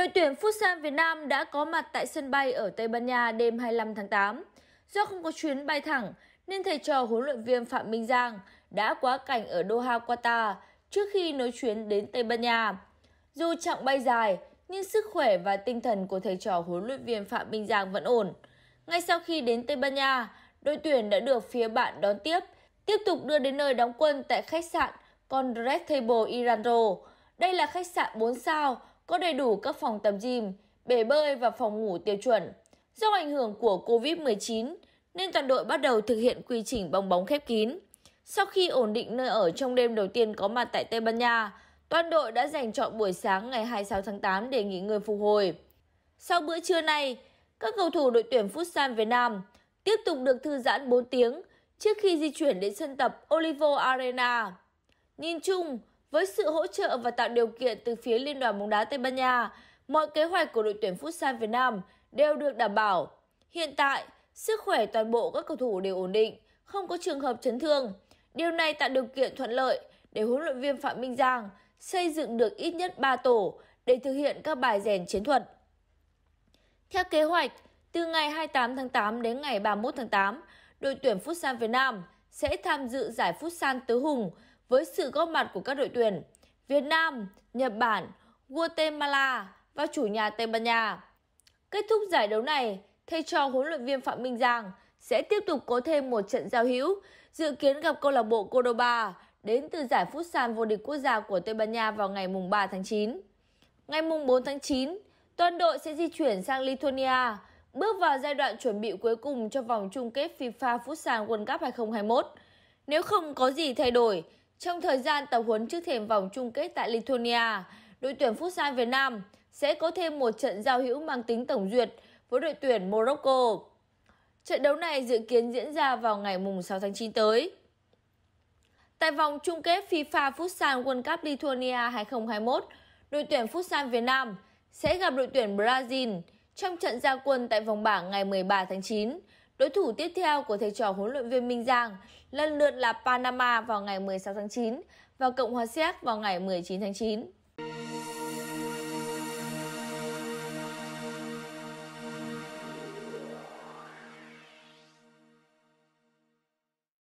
Đội tuyển Futsal Việt Nam đã có mặt tại sân bay ở Tây Ban Nha đêm 25 tháng 8. Do không có chuyến bay thẳng nên thầy trò huấn luyện viên Phạm Minh Giang đã quá cảnh ở Doha, Qatar trước khi nối chuyến đến Tây Ban Nha. Dù chặng bay dài, nhưng sức khỏe và tinh thần của thầy trò huấn luyện viên Phạm Minh Giang vẫn ổn. Ngay sau khi đến Tây Ban Nha, đội tuyển đã được phía bạn đón tiếp, tiếp tục đưa đến nơi đóng quân tại khách sạn Conrad Table Irando. Đây là khách sạn 4 sao có đầy đủ các phòng tắm gym, bể bơi và phòng ngủ tiêu chuẩn. Do ảnh hưởng của Covid-19 nên toàn đội bắt đầu thực hiện quy trình bong bóng khép kín. Sau khi ổn định nơi ở trong đêm đầu tiên có mặt tại Tây Ban Nha, toàn đội đã dành chọn buổi sáng ngày 26 tháng 8 để nghỉ ngơi phục hồi. Sau bữa trưa này, các cầu thủ đội tuyển Futsal Việt Nam tiếp tục được thư giãn 4 tiếng trước khi di chuyển đến sân tập Olivo Arena. Nhìn chung, với sự hỗ trợ và tạo điều kiện từ phía Liên đoàn bóng đá Tây Ban Nha, mọi kế hoạch của đội tuyển Futsal Việt Nam đều được đảm bảo. Hiện tại, sức khỏe toàn bộ các cầu thủ đều ổn định, không có trường hợp chấn thương. Điều này tạo điều kiện thuận lợi để huấn luyện viên Phạm Minh Giang xây dựng được ít nhất 3 tổ để thực hiện các bài rèn chiến thuật. Theo kế hoạch, từ ngày 28 tháng 8 đến ngày 31 tháng 8, đội tuyển Futsal Việt Nam sẽ tham dự giải Futsal Tứ Hùng với sự góp mặt của các đội tuyển Việt Nam, Nhật Bản, Guatemala và chủ nhà Tây Ban Nha. Kết thúc giải đấu này, thầy trò huấn luyện viên Phạm Minh Giang sẽ tiếp tục có thêm một trận giao hữu, dự kiến gặp câu lạc bộ Cordoba đến từ giải phút sàn vô địch quốc gia của Tây Ban Nha vào ngày mùng 3 tháng 9. Ngày mùng 4 tháng 9, toàn đội sẽ di chuyển sang Lithuania, bước vào giai đoạn chuẩn bị cuối cùng cho vòng chung kết FIFA Futsal World Cup 2021. Nếu không có gì thay đổi, trong thời gian tập huấn trước thềm vòng chung kết tại Lithuania, đội tuyển Futsal Việt Nam sẽ có thêm một trận giao hữu mang tính tổng duyệt với đội tuyển Morocco. Trận đấu này dự kiến diễn ra vào ngày 6 tháng 9 tới. Tại vòng chung kết FIFA Futsal World Cup Lithuania 2021, đội tuyển Futsal Việt Nam sẽ gặp đội tuyển Brazil trong trận gia quân tại vòng bảng ngày 13 tháng 9 Đối thủ tiếp theo của thầy trò huấn luyện viên Minh Giang lần lượt là Panama vào ngày 16 tháng 9 và Cộng hòa Séc vào ngày 19 tháng 9.